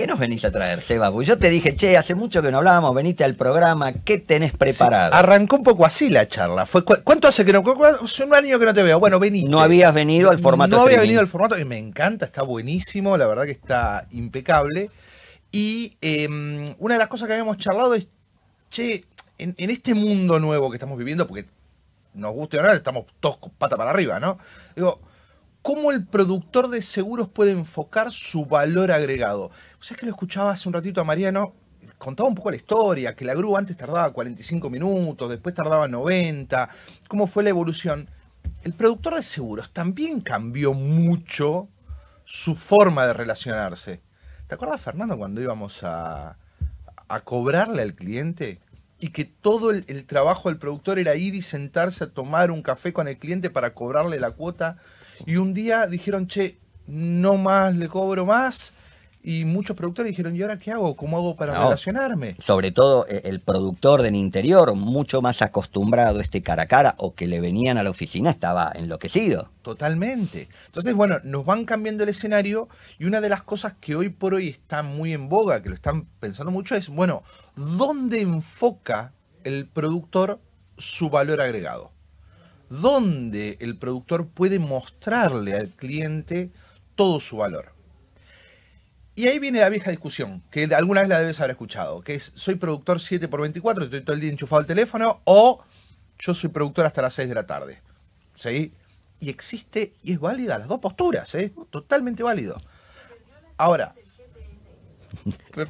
¿Qué nos venís a traer, Seba? yo te dije, che, hace mucho que no hablábamos, veniste al programa, ¿qué tenés preparado? arrancó un poco así la charla. ¿Cuánto hace que no? un año que no te veo. Bueno, vení. No habías venido al formato. No había venido al formato y me encanta, está buenísimo, la verdad que está impecable. Y em, una de las cosas que habíamos charlado es, che, en, este mundo nuevo que estamos viviendo, porque nos guste o no, estamos todos con pata para arriba, ¿no? Digo, cómo el productor de seguros puede enfocar su valor agregado. O sea, es que lo escuchaba hace un ratito a Mariano, contaba un poco la historia, que la grúa antes tardaba 45 minutos, después tardaba 90, cómo fue la evolución. El productor de seguros también cambió mucho su forma de relacionarse. ¿Te acuerdas, Fernando, cuando íbamos a, cobrarle al cliente? y que todo el, el, trabajo del productor era ir y sentarse a tomar un café con el cliente para cobrarle la cuota y un día dijeron, che, no más, le cobro más. Y muchos productores dijeron, ¿y ahora qué hago? ¿Cómo hago para relacionarme? Sobre todo eh, el productor del interior, mucho más acostumbrado a este cara a cara o que le venían a la oficina, estaba enloquecido. Totalmente. Entonces, bueno, nos van cambiando el escenario y una de las cosas que hoy por hoy está muy en boga, que lo están pensando mucho, es, bueno, ¿dónde enfoca el productor su valor agregado? donde el productor puede mostrarle al cliente todo su valor. Y ahí viene la vieja discusión, que alguna vez la debes haber escuchado, que es, soy productor 7x24, estoy todo el día enchufado al teléfono, o yo soy productor hasta las 6 de la tarde. ¿Sí? Y existe, y es válida las dos posturas, ¿eh? totalmente válido. Ahora,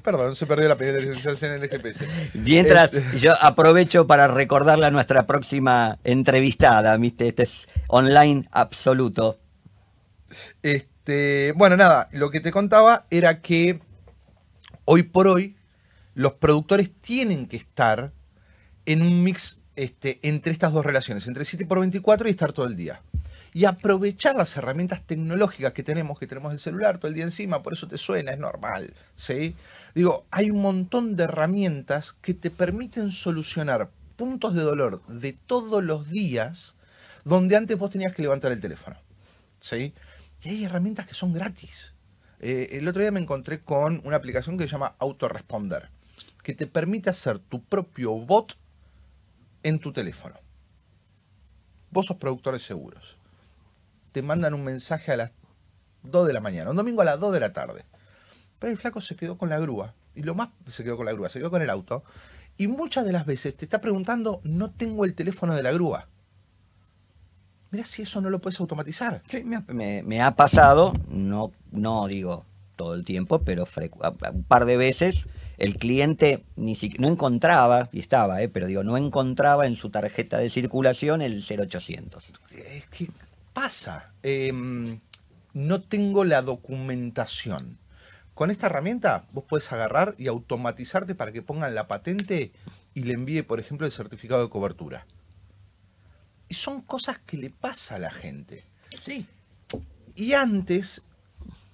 Perdón, se perdió la penalización en el GPS. Mientras, yo aprovecho para recordarla a nuestra próxima entrevistada, Este es online absoluto. Este, bueno, nada, lo que te contaba era que hoy por hoy los productores tienen que estar en un mix este, entre estas dos relaciones, entre 7 x 24 y estar todo el día y aprovechar las herramientas tecnológicas que tenemos, que tenemos el celular todo el día encima, por eso te suena, es normal. ¿sí? Digo, hay un montón de herramientas que te permiten solucionar puntos de dolor de todos los días donde antes vos tenías que levantar el teléfono. ¿sí? Y hay herramientas que son gratis. Eh, el otro día me encontré con una aplicación que se llama Autoresponder, que te permite hacer tu propio bot en tu teléfono. Vos sos productores seguros te mandan un mensaje a las 2 de la mañana, un domingo a las 2 de la tarde. Pero el flaco se quedó con la grúa, y lo más se quedó con la grúa, se quedó con el auto, y muchas de las veces te está preguntando, no tengo el teléfono de la grúa. Mira si eso no lo puedes automatizar. Sí, me, ha pasado, no, no digo todo el tiempo, pero un par de veces el cliente ni no encontraba, y estaba, eh, pero digo, no encontraba en su tarjeta de circulación el 0800. Es que pasa? Em, no tengo la documentación. Con esta herramienta vos puedes agarrar y automatizarte para que pongan la patente y le envíe, por ejemplo, el certificado de cobertura. Y son cosas que le pasa a la gente. Sí. Y antes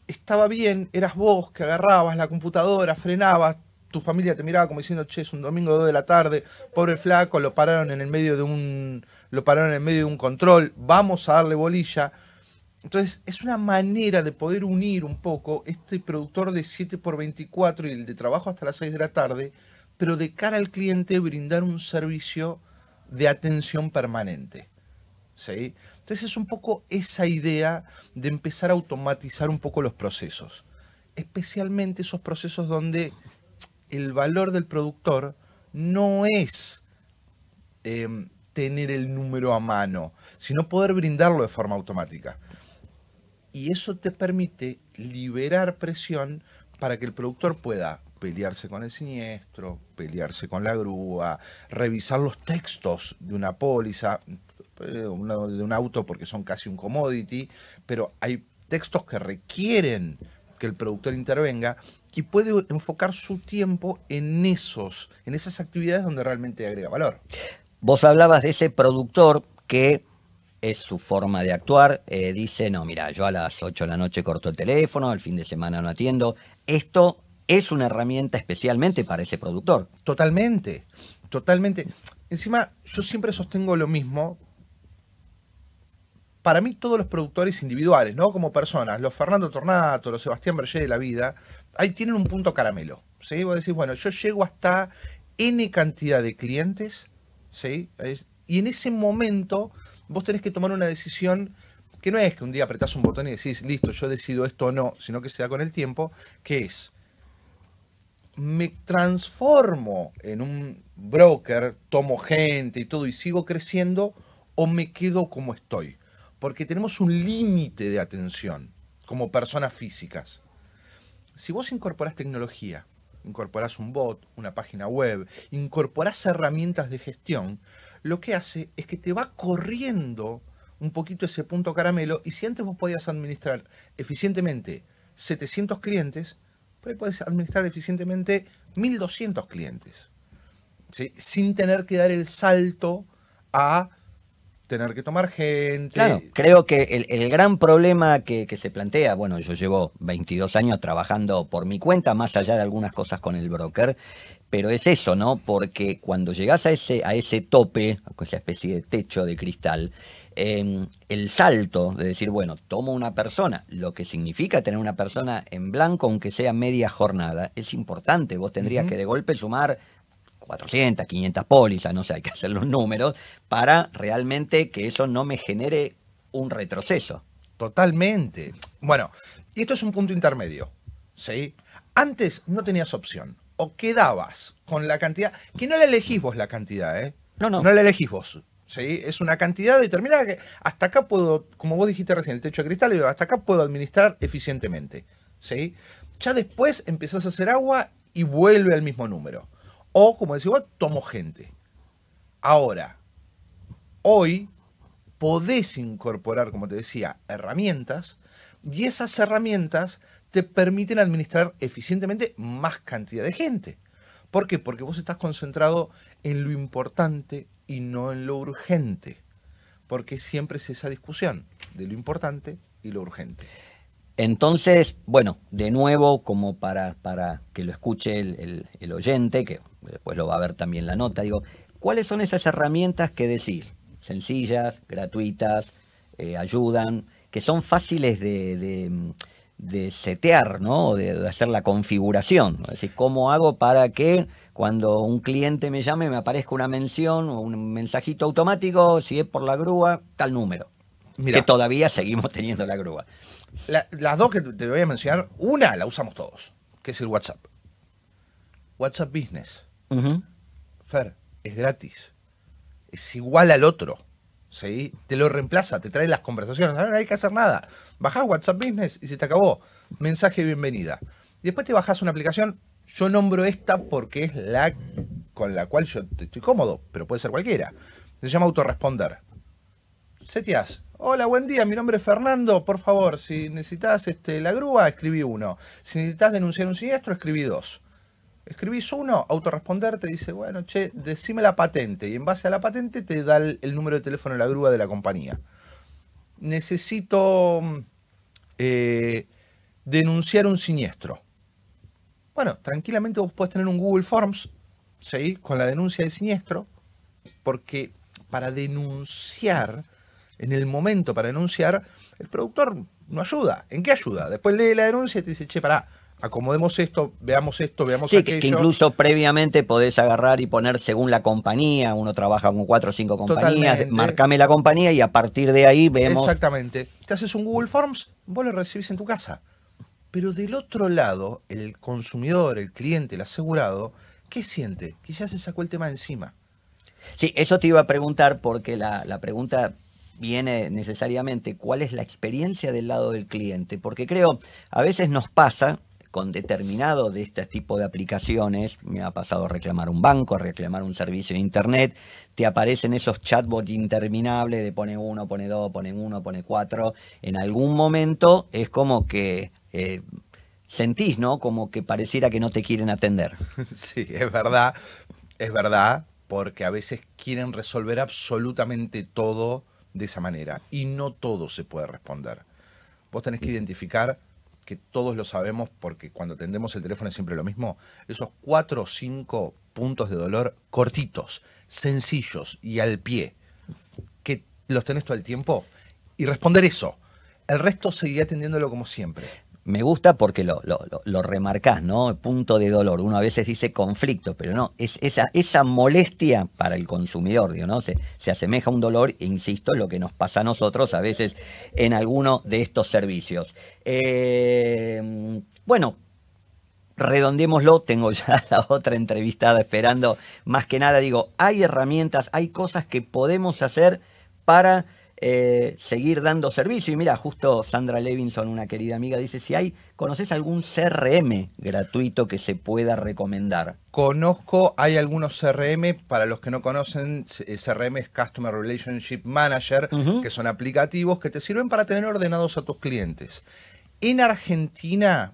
estaba bien, eras vos que agarrabas la computadora, frenabas, tu familia te miraba como diciendo, che, es un domingo 2 de la tarde, pobre flaco, lo pararon en el medio de un, lo pararon en el medio de un control, vamos a darle bolilla. Entonces, es una manera de poder unir un poco este productor de 7x24 y el de trabajo hasta las 6 de la tarde, pero de cara al cliente brindar un servicio de atención permanente. ¿Sí? Entonces es un poco esa idea de empezar a automatizar un poco los procesos, especialmente esos procesos donde el valor del productor no es em, tener el número a mano, sino poder brindarlo de forma automática. Y eso te permite liberar presión para que el productor pueda pelearse con el siniestro, pelearse con la grúa, revisar los textos de una póliza, eh, de un auto porque son casi un commodity, pero hay textos que requieren que el productor intervenga que puede enfocar su tiempo en esos, en esas actividades donde realmente agrega valor. Vos hablabas de ese productor que es su forma de actuar, eh, dice, no, mira, yo a las 8 de la noche corto el teléfono, el fin de semana no atiendo. Esto es una herramienta especialmente para ese productor. Totalmente, totalmente. Encima, yo siempre sostengo lo mismo, para mí todos los productores individuales, ¿no? Como personas, los Fernando Tornato, los Sebastián Berger de la vida, ahí tienen un punto caramelo, Vos decís, bueno, yo llego hasta N cantidad de clientes, ¿sí? Y en ese momento vos tenés que tomar una decisión que no es que un día apretás un botón y decís, listo, yo decido esto o no, sino que se da con el tiempo, que es, me transformo en un broker, tomo gente y todo y sigo creciendo o me quedo como estoy porque tenemos un límite de atención como personas físicas. Si vos incorporás tecnología, incorporás un bot, una página web, incorporás herramientas de gestión, lo que hace es que te va corriendo un poquito ese punto caramelo y si antes vos podías administrar eficientemente 700 clientes, pues podés administrar eficientemente 1200 clientes, sin tener que dar el salto a tener que tomar gente. Claro, creo que el, gran problema que, se plantea, bueno, yo llevo 22 años trabajando por mi cuenta, más allá de algunas cosas con el broker, pero es eso, ¿no? Porque cuando llegas a ese, a ese tope, a esa especie de techo de cristal, em, el salto de decir, bueno, tomo una persona, lo que significa tener una persona en blanco, aunque sea media jornada, es importante. Vos tendrías que de golpe sumar 400, 500 pólizas, no sé, hay que hacer los números, para realmente que eso no me genere un retroceso. Totalmente. Bueno, y esto es un punto intermedio, ¿sí? Antes no tenías opción, o quedabas con la cantidad, que no la elegís vos la cantidad, ¿eh? No, no. No la elegís vos. ¿sí? Es una cantidad determinada que hasta acá puedo, como vos dijiste recién, el techo de cristal, hasta acá puedo administrar eficientemente. ¿sí? Ya después empezás a hacer agua y vuelve al mismo número. O, como decía, tomo gente. Ahora, hoy podés incorporar, como te decía, herramientas y esas herramientas te permiten administrar eficientemente más cantidad de gente. ¿Por qué? Porque vos estás concentrado en lo importante y no en lo urgente. Porque siempre es esa discusión de lo importante y lo urgente. Entonces, bueno, de nuevo, como para, para que lo escuche el, el oyente, que después lo va a ver también la nota, digo, ¿cuáles son esas herramientas que decís? Sencillas, gratuitas, eh, ayudan, que son fáciles de, de, setear, ¿no? De, hacer la configuración. Es decir, ¿cómo hago para que cuando un cliente me llame me aparezca una mención o un mensajito automático, si es por la grúa, tal número? que todavía seguimos teniendo la grúa. las dos que te voy a mencionar, una la usamos todos, que es el WhatsApp. WhatsApp Business. Fer, es gratis. Es igual al otro. Te lo reemplaza, te trae las conversaciones. No, hay que hacer nada. Bajás WhatsApp Business y se te acabó. Mensaje bienvenida. después te bajás una aplicación. Yo nombro esta porque es la con la cual yo estoy cómodo, pero puede ser cualquiera. Se llama Autoresponder Setias. Hola, buen día, mi nombre es Fernando. Por favor, si necesitas este, la grúa, escribí uno. Si necesitas denunciar un siniestro, escribí dos. Escribís uno, autorresponder te dice, bueno, che, decime la patente. Y en base a la patente te da el, número de teléfono de la grúa de la compañía. Necesito mm, eh, denunciar un siniestro. Bueno, tranquilamente vos podés tener un Google Forms, Con la denuncia de siniestro, porque para denunciar, en el momento para denunciar, el productor no ayuda. ¿En qué ayuda? Después lee la denuncia y te dice, che, pará, acomodemos esto, veamos esto, veamos sí, Que incluso previamente podés agarrar y poner según la compañía, uno trabaja con cuatro o cinco compañías, marcame la compañía y a partir de ahí vemos. Exactamente. Te haces un Google Forms, vos lo recibís en tu casa. Pero del otro lado, el consumidor, el cliente, el asegurado, ¿qué siente? Que ya se sacó el tema encima. Sí, eso te iba a preguntar porque la, la pregunta viene necesariamente cuál es la experiencia del lado del cliente, porque creo, a veces nos pasa, con determinado de este tipo de aplicaciones, me ha pasado reclamar un banco, reclamar un servicio de internet, te aparecen esos chatbots interminables de pone uno, pone dos, pone uno, pone cuatro. En algún momento es como que eh, sentís, ¿no? Como que pareciera que no te quieren atender. Sí, es verdad, es verdad, porque a veces quieren resolver absolutamente todo de esa manera y no todo se puede responder. Vos tenés que identificar que todos lo sabemos porque cuando atendemos el teléfono es siempre lo mismo, esos cuatro o cinco puntos de dolor cortitos, sencillos y al pie, que los tenés todo el tiempo, y responder eso. El resto seguiría atendiéndolo como siempre me gusta porque lo, lo, remarcás, ¿no? Punto de dolor. Uno a veces dice conflicto, pero no, es esa, esa molestia para el consumidor, digo, ¿no? Se, se asemeja a un dolor, e insisto, lo que nos pasa a nosotros a veces en alguno de estos servicios. Em, bueno, redondémoslo, tengo ya la otra entrevistada esperando. Más que nada, digo, hay herramientas, hay cosas que podemos hacer para eh, seguir dando servicio. Y mira, justo Sandra Levinson, una querida amiga, dice, si hay, ¿conoces algún CRM gratuito que se pueda recomendar? Conozco, hay algunos CRM, para los que no conocen, CRM eh, es Customer Relationship Manager, que son aplicativos que te sirven para tener ordenados a tus clientes. En Argentina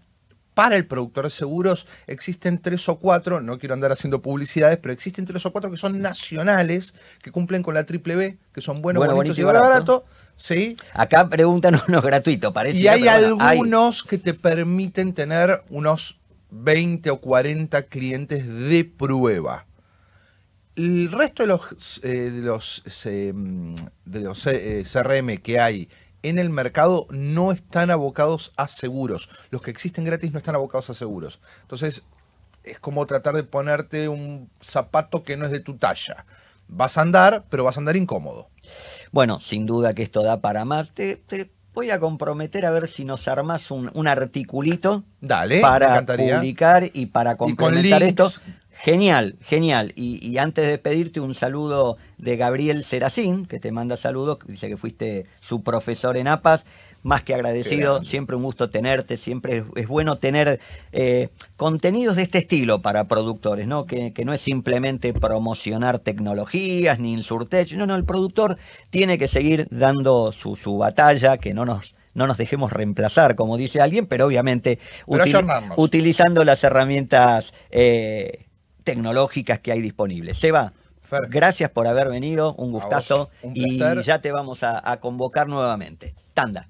para el productor de seguros existen tres o cuatro, no quiero andar haciendo publicidades, pero existen tres o cuatro que son nacionales, que cumplen con la triple B, que son buenos, bueno, bonitos y barato. ¿sí? Acá preguntan unos gratuitos, parece. Y hay algunos que te permiten tener unos 20 o 40 clientes de prueba. El resto de los, los, eh, de los CRM eh, mm, eh, que hay en el mercado no están abocados a seguros. Los que existen gratis no están abocados a seguros. Entonces, es como tratar de ponerte un zapato que no es de tu talla. Vas a andar, pero vas a andar incómodo. Bueno, sin duda que esto da para más. Te, voy a comprometer a ver si nos armas un, articulito Dale, para publicar y para complementar esto. Genial, genial. Y, antes de pedirte un saludo de Gabriel Seracín, que te manda saludos, dice que fuiste su profesor en APAS. Más que agradecido, siempre un gusto tenerte, siempre es, bueno tener eh, contenidos de este estilo para productores, ¿no? Que, no es simplemente promocionar tecnologías ni insurtech, no, no, el productor tiene que seguir dando su, batalla, que no nos, no nos dejemos reemplazar, como dice alguien, pero obviamente utilizando las herramientas eh, tecnológicas que hay disponibles. Seba, gracias por haber venido, un gustazo, y ya te vamos a convocar nuevamente. Tanda.